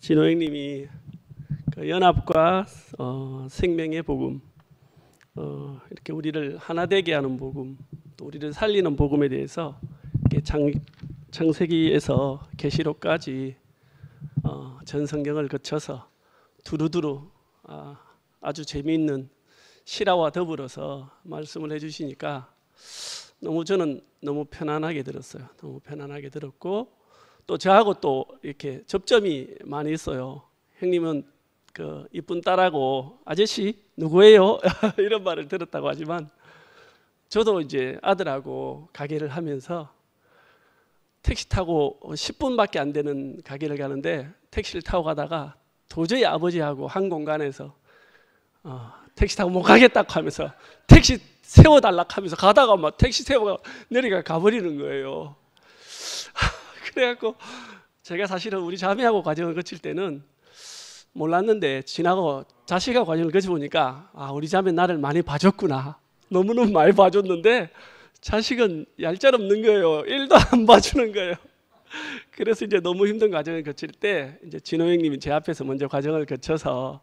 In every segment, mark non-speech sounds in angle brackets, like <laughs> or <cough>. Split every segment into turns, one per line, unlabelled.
진호형님이 그 연합과 어, 생명의 복음 어, 이렇게 우리를 하나 되게 하는 복음 또 우리를 살리는 복음에 대해서 이렇게 장, 창세기에서 계시록까지 어, 전 성경을 거쳐서 두루두루 아, 아주 재미있는 실화와 더불어서 말씀을 해주시니까 너무 저는 너무 편안하게 들었어요. 너무 편안하게 들었고 또 저하고 또 이렇게 접점이 많이 있어요. 형님은 그 이쁜 딸하고 아저씨 누구예요? <laughs> 이런 말을 들었다고 하지만 저도 이제 아들하고 가게를 하면서 택시 타고 10분밖에 안 되는 가게를 가는데 택시를 타고 가다가 도저히 아버지하고 한 공간에서 어, 택시 타고 못 가겠다고 하면서 택시 세워달라 하면서 가다가 막 택시 세워 내리가 가버리는 거예요. 그래갖고 제가 사실은 우리 자매하고 과정을 거칠 때는 몰랐는데 지나고 자식하고 과정을 거쳐보니까 아 우리 자매 나를 많이 봐줬구나 너무너무 많이 봐줬는데 자식은 얄짤없는 거예요 일도 안 봐주는 거예요 그래서 이제 너무 힘든 과정을 거칠 때 이제 진호 형님이 제 앞에서 먼저 과정을 거쳐서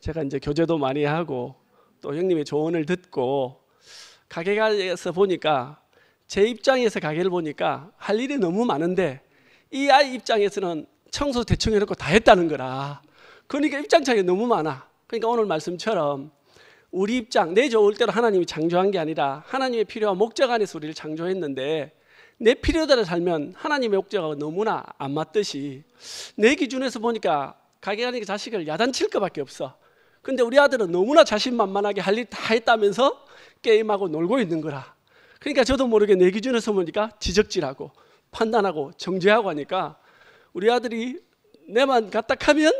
제가 이제 교제도 많이 하고 또 형님의 조언을 듣고 가게 가서 보니까 제 입장에서 가게를 보니까 할 일이 너무 많은데 이 아이 입장에서는 청소 대충 해놓고 다 했다는 거라. 그러니까 입장 차이가 너무 많아. 그러니까 오늘 말씀처럼 우리 입장, 내 좋을 대로 하나님이 창조한 게 아니라 하나님의 필요와 목적 안에서 우리를 창조했는데 내 필요대로 살면 하나님의 목적하고 너무나 안 맞듯이 내 기준에서 보니까 가게 가니까 자식을 야단칠 것밖에 없어. 근데 우리 아들은 너무나 자신만만하게 할 일 다 했다면서 게임하고 놀고 있는 거라. 그러니까 저도 모르게 내 기준에서 보니까 지적질하고 판단하고 정죄하고 하니까 우리 아들이 내만 갔다 가면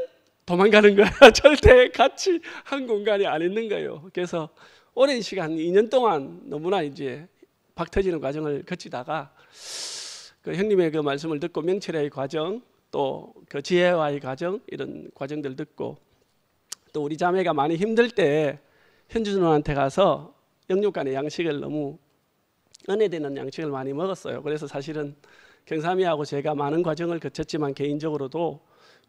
도망가는 거야. <laughs> 절대 같이 한 공간이 안 있는 거예요. 그래서 오랜 시간 2년 동안 너무나 이제 박터지는 과정을 거치다가 그 형님의 그 말씀을 듣고 명철의 과정 또그 지혜와의 과정 이런 과정들 듣고 또 우리 자매가 많이 힘들 때 현주 누나한테 가서 영육간의 양식을 너무 은혜되는 양식을 많이 먹었어요. 그래서 사실은 경삼이하고 제가 많은 과정을 거쳤지만 개인적으로도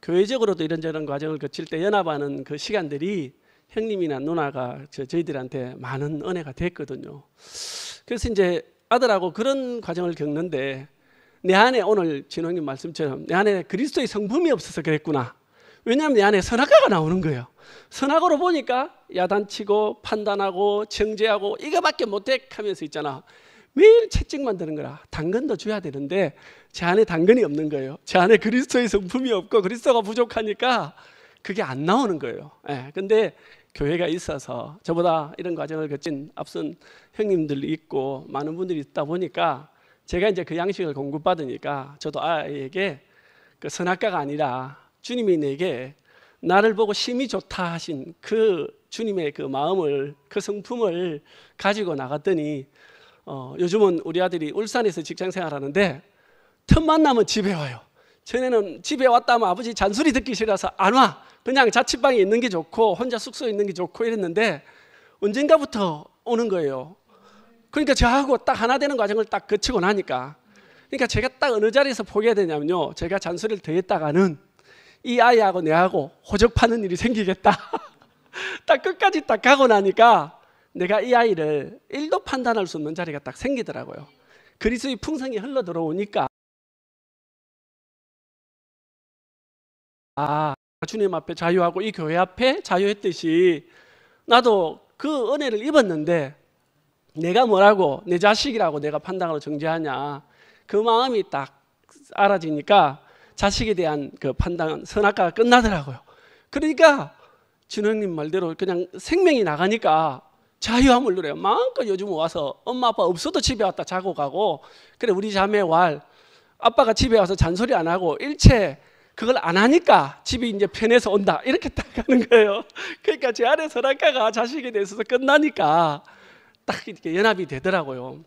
교회적으로도 이런저런 과정을 거칠 때 연합하는 그 시간들이 형님이나 누나가 저희들한테 많은 은혜가 됐거든요. 그래서 이제 아들하고 그런 과정을 겪는데 내 안에 오늘 진홍님 말씀처럼 내 안에 그리스도의 성품이 없어서 그랬구나. 왜냐하면 내 안에 선악가가 나오는 거예요. 선악으로 보니까 야단치고 판단하고 정죄하고 이거밖에 못해 하면서 있잖아. 매일 채찍만 드는 거라 당근도 줘야 되는데 제 안에 당근이 없는 거예요. 제 안에 그리스도의 성품이 없고 그리스도가 부족하니까 그게 안 나오는 거예요. 예. 근데 교회가 있어서 저보다 이런 과정을 거친 앞선 형님들이 있고 많은 분들이 있다 보니까 제가 이제 그 양식을 공급받으니까 저도 아이에게 그 선악가가 아니라 주님이 내게 나를 보고 심히 좋다 하신 그 주님의 그 마음을 그 성품을 가지고 나갔더니 어, 요즘은 우리 아들이 울산에서 직장 생활하는데 틈만 나면 집에 와요. 전에는 집에 왔다 면 아버지 잔소리 듣기 싫어서 안 와. 그냥 자취방에 있는 게 좋고 혼자 숙소에 있는 게 좋고 이랬는데 언젠가부터 오는 거예요. 그러니까 저하고 딱 하나 되는 과정을 딱 거치고 나니까 그러니까 제가 딱 어느 자리에서 포기해야 되냐면요. 제가 잔소리를 더 했다가는 이 아이하고 내하고 호적 파는 일이 생기겠다. <laughs> 딱 끝까지 딱 가고 나니까 내가 이 아이를 1도 판단할 수 없는 자리가 딱 생기더라고요. 그리스의 풍성이 흘러 들어오니까 아 주님 앞에 자유하고 이 교회 앞에 자유했듯이 나도 그 은혜를 입었는데 내가 뭐라고 내 자식이라고 내가 판단으로 정죄하냐 그 마음이 딱 알아지니까 자식에 대한 그 판단 선악과가 끝나더라고요. 그러니까 진호님 말대로 그냥 생명이 나가니까 자유함을 누려요. 마음껏 요즘 와서 엄마 아빠 없어도 집에 왔다 자고 가고 그래 우리 자매 왈 아빠가 집에 와서 잔소리 안 하고 일체 그걸 안 하니까 집이 이제 편해서 온다 이렇게 딱 가는 거예요. 그러니까 제 안에 선악과가 자식에 대해서 끝나니까 딱 이렇게 연합이 되더라고요.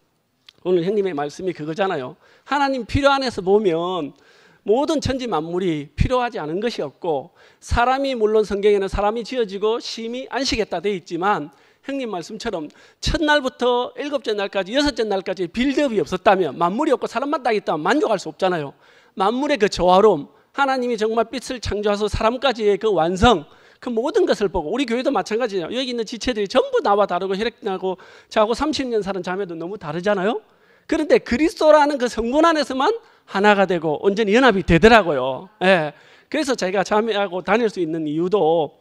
오늘 형님의 말씀이 그거잖아요. 하나님 필요 안에서 보면 모든 천지 만물이 필요하지 않은 것이 없고 사람이 물론 성경에는 사람이 지어지고 심이 안식했다 돼 있지만 형님 말씀처럼 첫날부터 일곱째 날까지 여섯째 날까지 빌드업이 없었다면 만물이 없고 사람만 딱 있다면 만족할 수 없잖아요. 만물의 그 조화로움, 하나님이 정말 빛을 창조하서 사람까지의 그 완성, 그 모든 것을 보고 우리 교회도 마찬가지예요. 여기 있는 지체들이 전부 나와 다르고 혈액나고 자고 30년 사는 자매도 너무 다르잖아요. 그런데 그리스도라는 그 성분 안에서만 하나가 되고 온전히 연합이 되더라고요. 예. 그래서 제가 자매하고 다닐 수 있는 이유도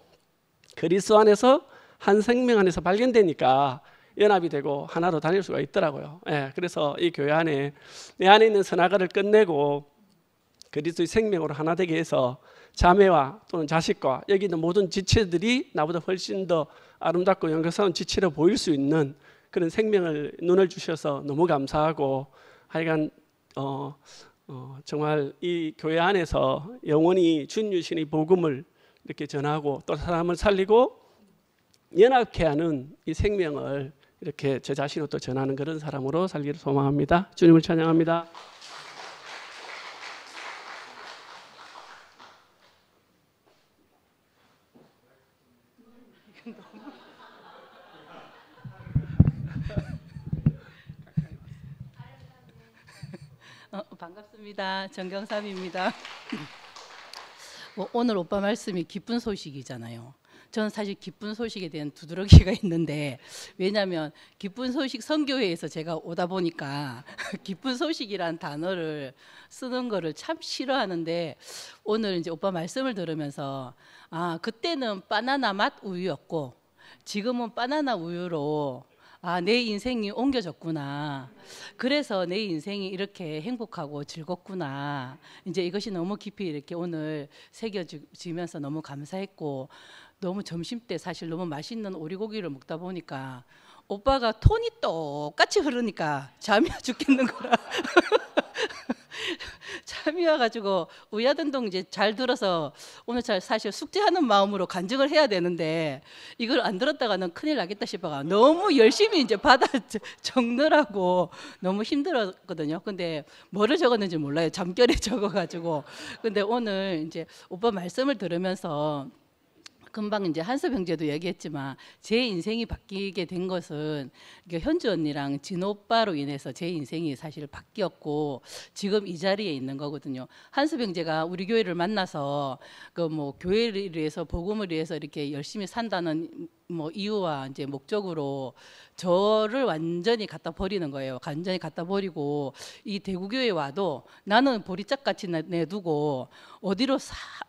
그리스도 안에서 한 생명 안에서 발견되니까 연합이 되고 하나로 다닐 수가 있더라고요. 예, 그래서 이 교회 안에 내 안에 있는 선악과 끝내고 그리스도의 생명으로 하나 되게 해서 자매와 또는 자식과 여기 있는 모든 지체들이 나보다 훨씬 더 아름답고 영광스러운 지체로 보일 수 있는 그런 생명을 눈을 주셔서 너무 감사하고 하여간 어, 어, 정말 이 교회 안에서 영원히 주님 신의 복음을 이렇게 전하고 또 사람을 살리고 연약해 하는 이 생명을 이렇게 제 자신으로 또 전하는 그런 사람으로 살기를 소망합니다. 주님을 찬양합니다.
어, 반갑습니다. 정경삼입니다. 뭐, 오늘 오빠 말씀이 기쁜 소식이잖아요. 저는 사실 기쁜 소식에 대한 두드러기가 <laughs> 있는데 왜냐하면 기쁜 소식 선교회에서 제가 오다 보니까 <laughs> 기쁜 소식이란 단어를 쓰는 거를 참 싫어하는데 오늘 이제 오빠 말씀을 들으면서 아 그때는 바나나 맛 우유였고 지금은 바나나 우유로 아, 내 인생이 옮겨졌구나. 그래서 내 인생이 이렇게 행복하고 즐겁구나. 이제 이것이 너무 깊이 이렇게 오늘 새겨지면서 너무 감사했고, 너무 점심때 사실 너무 맛있는 오리고기를 먹다 보니까 오빠가 톤이 똑같이 흐르니까 잠이 와 죽겠는 거라. <laughs> 잠이 와가지고 우야든동 이제 잘 들어서 오늘 잘 사실 숙제하는 마음으로 간증을 해야 되는데 이걸 안 들었다가는 큰일 나겠다 싶어가 너무 열심히 이제 받아 <laughs> 적느라고 너무 힘들었거든요. 근데 뭐를 적었는지 몰라요. 잠결에 <laughs> 적어가지고. 근데 오늘 이제 오빠 말씀을 들으면서 금방 이제 한서병제도 얘기했지만 제 인생이 바뀌게 된 것은 현주 언니랑 진 오빠로 인해서 제 인생이 사실 바뀌었고 지금 이 자리에 있는 거거든요. 한서병제가 우리 교회를 만나서 그 뭐 교회를 위해서 복음을 위해서 이렇게 열심히 산다는 뭐 이유와 이제 목적으로 저를 완전히 갖다 버리는 거예요. 완전히 갖다 버리고 이대구교회 와도 나는 보리짝 같이 내두고 어디로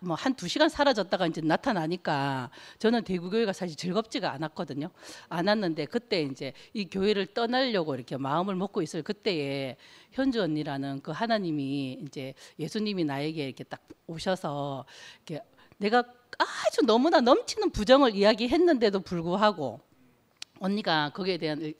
뭐한 두 시간 사라졌다가 이제 나타나니까 저는 대구교회가 사실 즐겁지가 않았거든요. 않았는데 그때 이제 이 교회를 떠나려고 이렇게 마음을 먹고 있을 그때에 현주 언니라는 그 하나님이 이제 예수님이 나에게 이렇게 딱 오셔서 이렇게 내가 아주 너무나 넘치는 부정을 이야기했는데도 불구하고 언니가 거기에 대한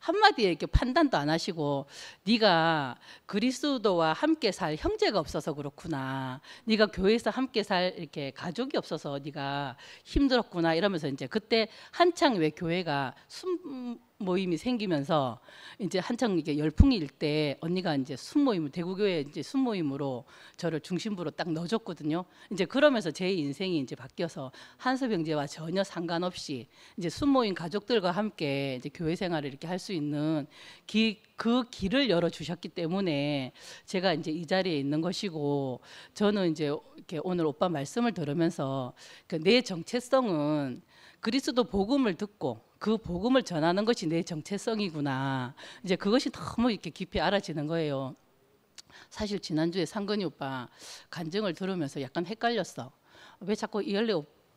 한마디에 이렇게 판단도 안 하시고 네가 그리스도와 함께 살 형제가 없어서 그렇구나. 네가 교회에서 함께 살 이렇게 가족이 없어서 네가 힘들었구나 이러면서 이제 그때 한창 왜 교회가 숨 모임이 생기면서 이제 한창 이게 열풍일 때 언니가 이제 순모임 대구교회 이제 순모임으로 저를 중심부로 딱 넣어줬거든요. 이제 그러면서 제 인생이 이제 바뀌어서 한서 병제와 전혀 상관없이 이제 순모임 가족들과 함께 이제 교회 생활을 이렇게 할 수 있는 기, 그 길을 열어 주셨기 때문에 제가 이제 이 자리에 있는 것이고 저는 이제 이렇게 오늘 오빠 말씀을 들으면서 그 내 정체성은 그리스도 복음을 듣고 그 복음을 전하는 것이 내 정체성이구나. 이제 그것이 너무 이렇게 깊이 알아지는 거예요. 사실 지난주에 상근이 오빠 간증을 들으면서 약간 헷갈렸어. 왜 자꾸 이열래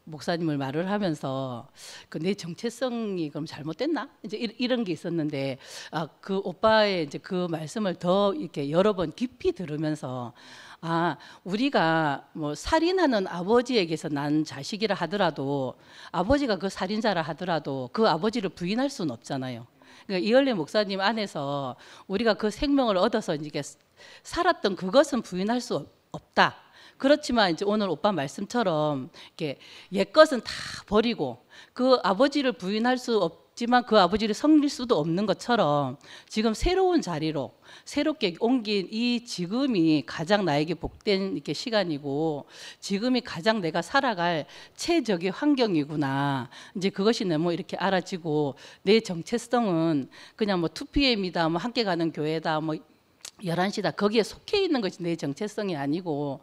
목사님을 말을 하면서 그 내 정체성이 그럼 잘못됐나 이제 이런 게 있었는데 아, 그 오빠의 이제 그 말씀을 더 이렇게 여러 번 깊이 들으면서 아 우리가 뭐 살인하는 아버지에게서 난 자식이라 하더라도 아버지가 그 살인자라 하더라도 그 아버지를 부인할 수는 없잖아요. 그러니까 이열래 목사님 안에서 우리가 그 생명을 얻어서 이게 살았던 그것은 부인할 수 없다. 그렇지만 이제 오늘 오빠 말씀처럼 이렇게 옛것은 다 버리고 그 아버지를 부인할 수 없지만 그 아버지를 섬길 수도 없는 것처럼 지금 새로운 자리로 새롭게 옮긴 이 지금이 가장 나에게 복된 이렇게 시간이고 지금이 가장 내가 살아갈 최적의 환경이구나 이제 그것이 너무 이렇게 알아지고 내 정체성은 그냥 뭐 2PM이다 뭐 함께 가는 교회다 뭐 11시다 거기에 속해 있는 것이 내 정체성이 아니고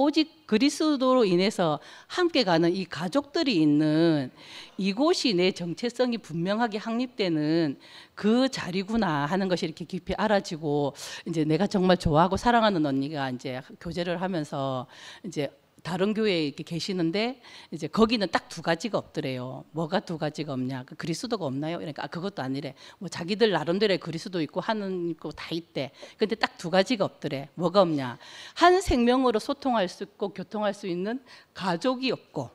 오직 그리스도로 인해서 함께 가는 이 가족들이 있는 이곳이 내 정체성이 분명하게 확립되는 그 자리구나 하는 것이 이렇게 깊이 알아지고 이제 내가 정말 좋아하고 사랑하는 언니가 이제 교제를 하면서 이제 다른 교회에 이렇게 계시는데 이제 거기는 딱 두 가지가 없더래요. 뭐가 두 가지가 없냐? 그 그리스도가 없나요? 이러니까 아, 그것도 아니래. 뭐 자기들 나름대로의 그리스도 있고 하는 거 다 있대. 근데 딱 두 가지가 없더래. 뭐가 없냐? 한 생명으로 소통할 수 있고 교통할 수 있는 가족이 없고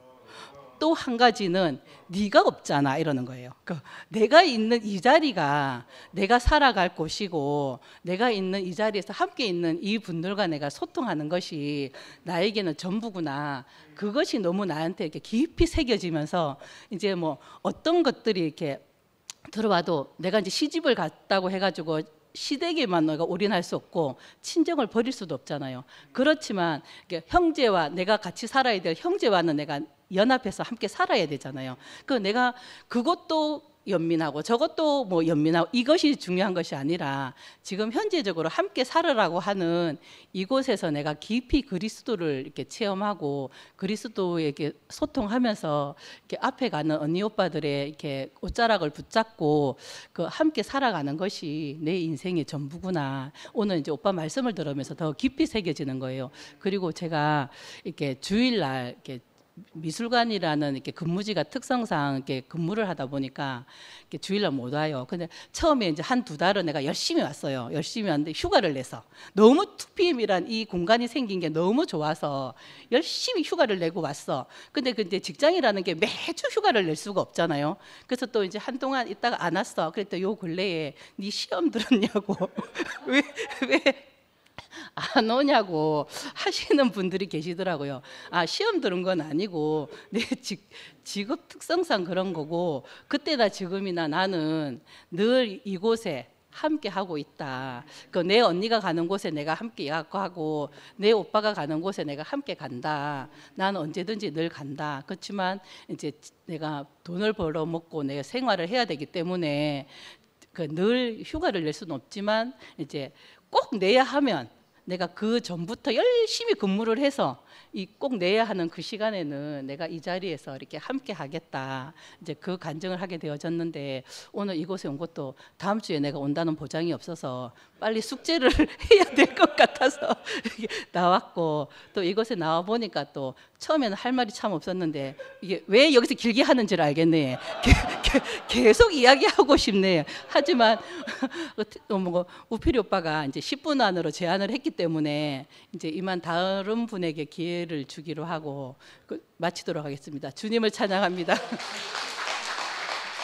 또한 가지는 네가 없잖아 이러는 거예요. 그러니까 내가 있는 이 자리가 내가 살아갈 곳이고 내가 있는 이 자리에서 함께 있는 이 분들과 내가 소통하는 것이 나에게는 전부구나. 그것이 너무 나한테 이렇게 깊이 새겨지면서 이제 뭐 어떤 것들이 이렇게 들어와도 내가 이제 시집을 갔다고 해가지고 시댁에만 너가 올인할 수 없고 친정을 버릴 수도 없잖아요. 그렇지만 형제와 내가 같이 살아야 될 형제와는 내가 연합해서 함께 살아야 되잖아요. 그 내가 그것도 연민하고 저것도 뭐 연민하고 이것이 중요한 것이 아니라 지금 현재적으로 함께 살으라고 하는 이곳에서 내가 깊이 그리스도를 이렇게 체험하고 그리스도에게 소통하면서 이렇게 앞에 가는 언니 오빠들의 이렇게 옷자락을 붙잡고 그 함께 살아가는 것이 내 인생의 전부구나 오늘 이제 오빠 말씀을 들으면서 더 깊이 새겨지는 거예요 그리고 제가 이렇게 주일날 이렇게 미술관이라는 이렇게 근무지가 특성상 이렇게 근무를 하다 보니까 이렇게 주일날 못 와요. 근데 처음에 이제 한 두 달은 내가 열심히 왔어요. 열심히 왔는데 휴가를 내서 너무 투피엠이란 이 공간이 생긴 게 너무 좋아서 열심히 휴가를 내고 왔어. 근데 근데 그 직장이라는 게 매주 휴가를 낼 수가 없잖아요. 그래서 또 이제 한동안 있다가 안 왔어. 그랬더니 요 근래에 네 시험 들었냐고 왜왜 <laughs> 안 오냐고 하시는 분들이 계시더라고요. 아 시험 들은 건 아니고 내 직, 직업 특성상 그런 거고 그때다 지금이나 나는 늘 이곳에 함께 하고 있다. 그 내 언니가 가는 곳에 내가 함께 가고 내 오빠가 가는 곳에 내가 함께 간다. 난 언제든지 늘 간다. 그렇지만 이제 내가 돈을 벌어 먹고 내가 생활을 해야 되기 때문에 그 늘 휴가를 낼 수는 없지만 이제 꼭 내야 하면 내가 그 전부터 열심히 근무를 해서 이 꼭 내야 하는 그 시간에는 내가 이 자리에서 이렇게 함께 하겠다. 이제 그 간증을 하게 되어졌는데 오늘 이곳에 온 것도 다음 주에 내가 온다는 보장이 없어서 빨리 숙제를 <laughs> 해야 될 것 같아서 나왔고 또 이곳에 나와 보니까 또 처음에는 할 말이 참 없었는데 이게 왜 여기서 길게 하는지를 알겠네. 계속 이야기하고 싶네. 하지만 <laughs> 그 뭐, 우필이 오빠가 이제 10분 안으로 제안을 했기 때문에 이제 이만 다른 분에게 기회를 주기로 하고 그 마치도록 하겠습니다. 주님을 찬양합니다. <laughs>